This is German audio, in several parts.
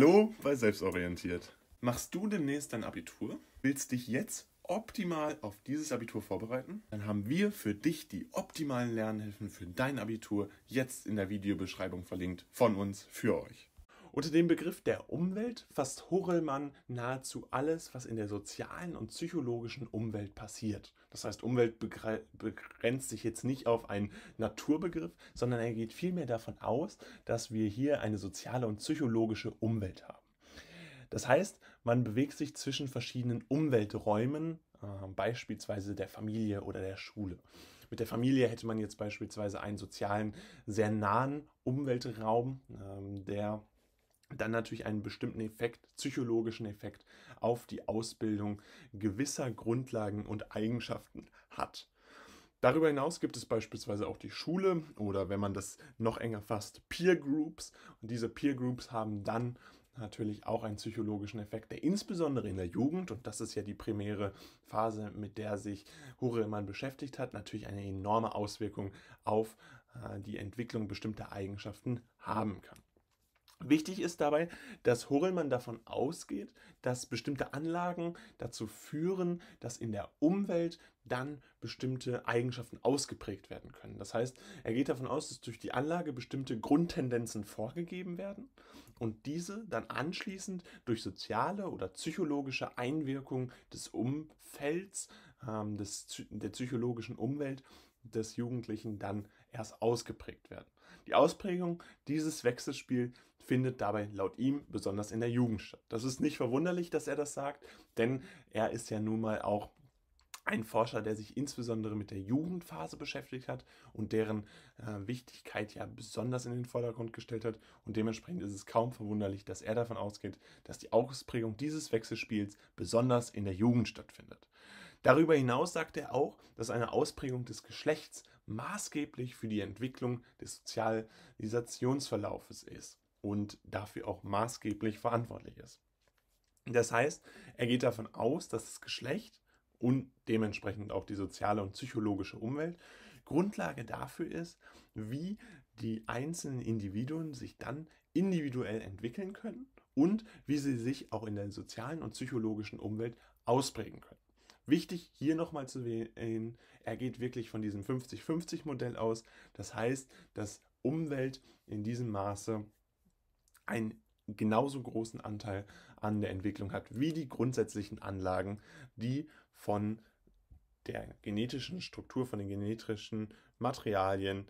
Hallo bei Selbstorientiert. Machst du demnächst dein Abitur? Willst dich jetzt optimal auf dieses Abitur vorbereiten? Dann haben wir für dich die optimalen Lernhilfen für dein Abitur jetzt in der Videobeschreibung verlinkt von uns für euch. Unter dem Begriff der Umwelt fasst Horelmann nahezu alles, was in der sozialen und psychologischen Umwelt passiert. Das heißt, Umwelt begrenzt sich jetzt nicht auf einen Naturbegriff, sondern er geht vielmehr davon aus, dass wir hier eine soziale und psychologische Umwelt haben. Das heißt, man bewegt sich zwischen verschiedenen Umwelträumen, äh, beispielsweise der Familie oder der Schule. Mit der Familie hätte man jetzt beispielsweise einen sozialen, sehr nahen Umweltraum, äh, der dann natürlich einen bestimmten Effekt, psychologischen Effekt auf die Ausbildung gewisser Grundlagen und Eigenschaften hat. Darüber hinaus gibt es beispielsweise auch die Schule oder wenn man das noch enger fasst, Peer Groups. Und diese Peer Groups haben dann natürlich auch einen psychologischen Effekt, der insbesondere in der Jugend, und das ist ja die primäre Phase, mit der sich Horelmann beschäftigt hat, natürlich eine enorme Auswirkung auf äh, die Entwicklung bestimmter Eigenschaften haben kann. Wichtig ist dabei, dass Horelmann davon ausgeht, dass bestimmte Anlagen dazu führen, dass in der Umwelt dann bestimmte Eigenschaften ausgeprägt werden können. Das heißt, er geht davon aus, dass durch die Anlage bestimmte Grundtendenzen vorgegeben werden und diese dann anschließend durch soziale oder psychologische Einwirkung des Umfelds, ähm, des, der psychologischen Umwelt des Jugendlichen dann erst ausgeprägt werden. Die Ausprägung dieses Wechselspiels findet dabei laut ihm besonders in der Jugend statt. Das ist nicht verwunderlich, dass er das sagt, denn er ist ja nun mal auch ein Forscher, der sich insbesondere mit der Jugendphase beschäftigt hat und deren äh, Wichtigkeit ja besonders in den Vordergrund gestellt hat. Und dementsprechend ist es kaum verwunderlich, dass er davon ausgeht, dass die Ausprägung dieses Wechselspiels besonders in der Jugend stattfindet. Darüber hinaus sagt er auch, dass eine Ausprägung des Geschlechts maßgeblich für die Entwicklung des Sozialisationsverlaufes ist und dafür auch maßgeblich verantwortlich ist. Das heißt, er geht davon aus, dass das Geschlecht und dementsprechend auch die soziale und psychologische Umwelt Grundlage dafür ist, wie die einzelnen Individuen sich dann individuell entwickeln können und wie sie sich auch in der sozialen und psychologischen Umwelt ausprägen können. Wichtig hier nochmal zu wählen, er geht wirklich von diesem 50-50 Modell aus. Das heißt, dass Umwelt in diesem Maße einen genauso großen Anteil an der Entwicklung hat wie die grundsätzlichen Anlagen, die von der genetischen Struktur, von den genetischen Materialien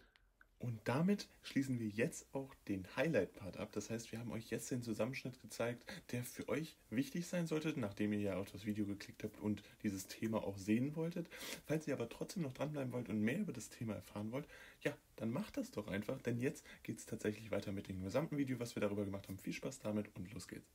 und damit schließen wir jetzt auch den Highlight-Part ab. Das heißt, wir haben euch jetzt den Zusammenschnitt gezeigt, der für euch wichtig sein sollte, nachdem ihr ja auch das Video geklickt habt und dieses Thema auch sehen wolltet. Falls ihr aber trotzdem noch dranbleiben wollt und mehr über das Thema erfahren wollt, ja, dann macht das doch einfach, denn jetzt geht es tatsächlich weiter mit dem gesamten Video, was wir darüber gemacht haben. Viel Spaß damit und los geht's.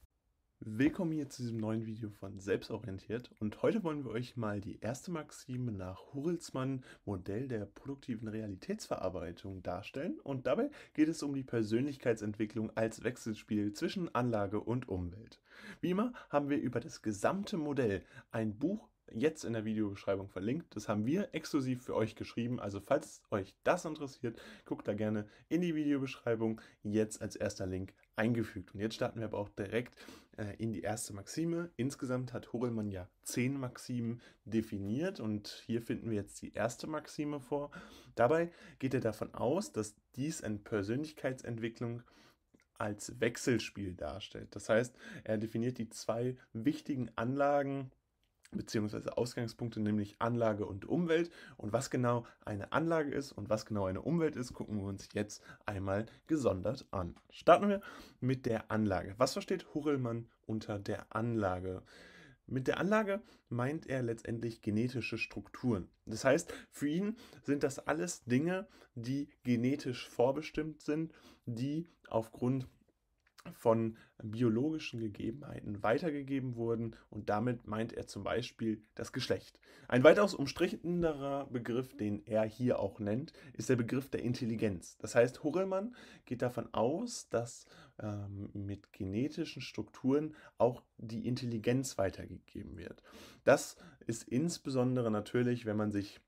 Willkommen hier zu diesem neuen Video von Selbstorientiert und heute wollen wir euch mal die erste Maxime nach Hurelsmann Modell der produktiven Realitätsverarbeitung darstellen und dabei geht es um die Persönlichkeitsentwicklung als Wechselspiel zwischen Anlage und Umwelt. Wie immer haben wir über das gesamte Modell ein Buch jetzt in der Videobeschreibung verlinkt. Das haben wir exklusiv für euch geschrieben. Also falls euch das interessiert, guckt da gerne in die Videobeschreibung jetzt als erster Link eingefügt. Und jetzt starten wir aber auch direkt äh, in die erste Maxime. Insgesamt hat Horelmann ja zehn Maximen definiert und hier finden wir jetzt die erste Maxime vor. Dabei geht er davon aus, dass dies eine Persönlichkeitsentwicklung als Wechselspiel darstellt. Das heißt, er definiert die zwei wichtigen Anlagen, beziehungsweise Ausgangspunkte, nämlich Anlage und Umwelt. Und was genau eine Anlage ist und was genau eine Umwelt ist, gucken wir uns jetzt einmal gesondert an. Starten wir mit der Anlage. Was versteht Hurrellmann unter der Anlage? Mit der Anlage meint er letztendlich genetische Strukturen. Das heißt, für ihn sind das alles Dinge, die genetisch vorbestimmt sind, die aufgrund von biologischen Gegebenheiten weitergegeben wurden und damit meint er zum Beispiel das Geschlecht. Ein weitaus umstrittenerer Begriff, den er hier auch nennt, ist der Begriff der Intelligenz. Das heißt, Hurrellmann geht davon aus, dass ähm, mit genetischen Strukturen auch die Intelligenz weitergegeben wird. Das ist insbesondere natürlich, wenn man sich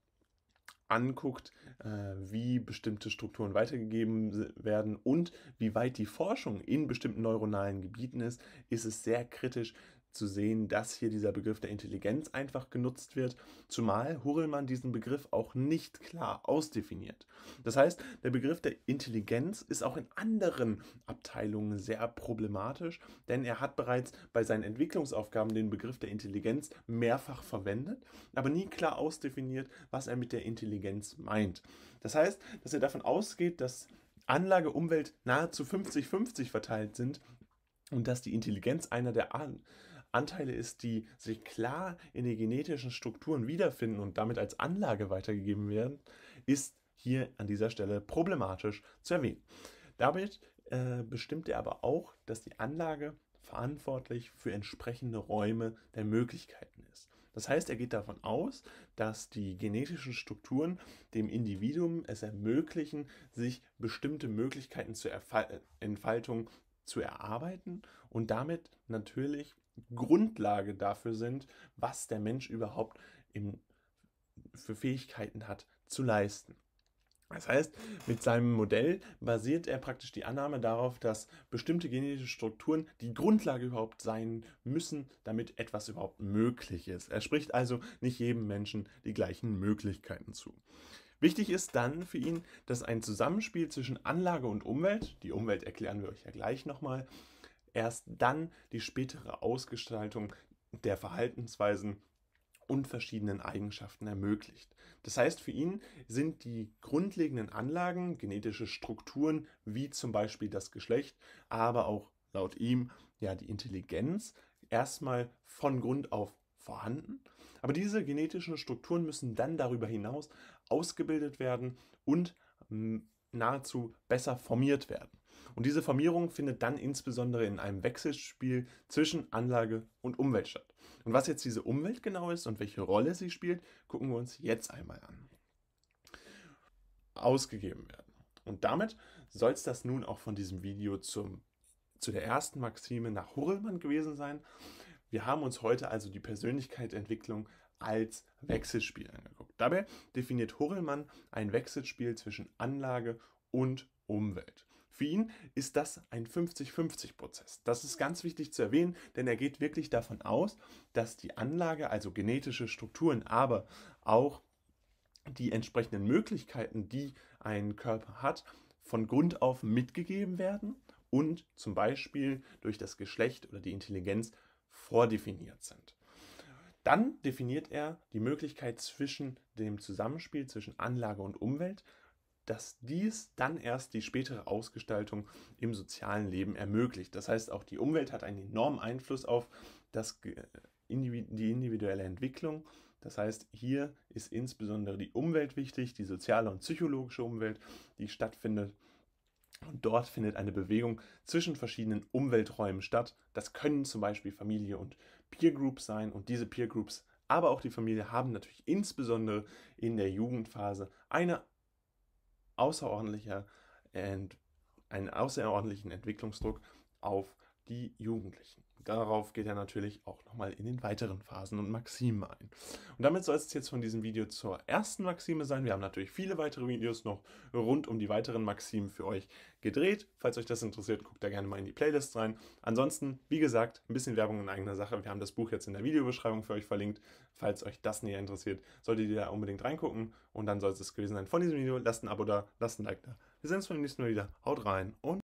anguckt, äh, wie bestimmte Strukturen weitergegeben werden und wie weit die Forschung in bestimmten neuronalen Gebieten ist, ist es sehr kritisch zu sehen, dass hier dieser Begriff der Intelligenz einfach genutzt wird, zumal Hurelmann diesen Begriff auch nicht klar ausdefiniert. Das heißt, der Begriff der Intelligenz ist auch in anderen Abteilungen sehr problematisch, denn er hat bereits bei seinen Entwicklungsaufgaben den Begriff der Intelligenz mehrfach verwendet, aber nie klar ausdefiniert, was er mit der Intelligenz meint. Das heißt, dass er davon ausgeht, dass Anlage, Umwelt nahezu 50-50 verteilt sind und dass die Intelligenz einer der, Anteile ist, die sich klar in den genetischen Strukturen wiederfinden und damit als Anlage weitergegeben werden, ist hier an dieser Stelle problematisch zu erwähnen. Damit äh, bestimmt er aber auch, dass die Anlage verantwortlich für entsprechende Räume der Möglichkeiten ist. Das heißt, er geht davon aus, dass die genetischen Strukturen dem Individuum es ermöglichen, sich bestimmte Möglichkeiten zur Erfal Entfaltung zu erarbeiten und damit natürlich Grundlage dafür sind, was der Mensch überhaupt im, für Fähigkeiten hat zu leisten. Das heißt, mit seinem Modell basiert er praktisch die Annahme darauf, dass bestimmte genetische Strukturen die Grundlage überhaupt sein müssen, damit etwas überhaupt möglich ist. Er spricht also nicht jedem Menschen die gleichen Möglichkeiten zu. Wichtig ist dann für ihn, dass ein Zusammenspiel zwischen Anlage und Umwelt, die Umwelt erklären wir euch ja gleich nochmal, erst dann die spätere Ausgestaltung der Verhaltensweisen und verschiedenen Eigenschaften ermöglicht. Das heißt, für ihn sind die grundlegenden Anlagen, genetische Strukturen, wie zum Beispiel das Geschlecht, aber auch laut ihm ja die Intelligenz, erstmal von Grund auf vorhanden. Aber diese genetischen Strukturen müssen dann darüber hinaus ausgebildet werden und hm, nahezu besser formiert werden. Und diese Formierung findet dann insbesondere in einem Wechselspiel zwischen Anlage und Umwelt statt. Und was jetzt diese Umwelt genau ist und welche Rolle sie spielt, gucken wir uns jetzt einmal an. Ausgegeben werden. Und damit soll es das nun auch von diesem Video zum, zu der ersten Maxime nach Hurlmann gewesen sein. Wir haben uns heute also die Persönlichkeitsentwicklung als Wechselspiel angeguckt. Dabei definiert Hurlmann ein Wechselspiel zwischen Anlage und Umwelt. Für ihn ist das ein 50-50-Prozess. Das ist ganz wichtig zu erwähnen, denn er geht wirklich davon aus, dass die Anlage, also genetische Strukturen, aber auch die entsprechenden Möglichkeiten, die ein Körper hat, von Grund auf mitgegeben werden und zum Beispiel durch das Geschlecht oder die Intelligenz vordefiniert sind. Dann definiert er die Möglichkeit zwischen dem Zusammenspiel zwischen Anlage und Umwelt dass dies dann erst die spätere Ausgestaltung im sozialen Leben ermöglicht. Das heißt, auch die Umwelt hat einen enormen Einfluss auf das, die individuelle Entwicklung. Das heißt, hier ist insbesondere die Umwelt wichtig, die soziale und psychologische Umwelt, die stattfindet. Und dort findet eine Bewegung zwischen verschiedenen Umwelträumen statt. Das können zum Beispiel Familie und Peer Groups sein. Und diese Peer Groups, aber auch die Familie, haben natürlich insbesondere in der Jugendphase eine außerordentlicher Ent einen außerordentlichen Entwicklungsdruck auf die Jugendlichen. Darauf geht er natürlich auch nochmal in den weiteren Phasen und Maximen ein. Und damit soll es jetzt von diesem Video zur ersten Maxime sein. Wir haben natürlich viele weitere Videos noch rund um die weiteren Maximen für euch gedreht. Falls euch das interessiert, guckt da gerne mal in die Playlist rein. Ansonsten, wie gesagt, ein bisschen Werbung in eigener Sache. Wir haben das Buch jetzt in der Videobeschreibung für euch verlinkt. Falls euch das näher interessiert, solltet ihr da unbedingt reingucken. Und dann soll es gewesen sein von diesem Video. Lasst ein Abo da, lasst ein Like da. Wir sehen uns beim nächsten Mal wieder. Haut rein und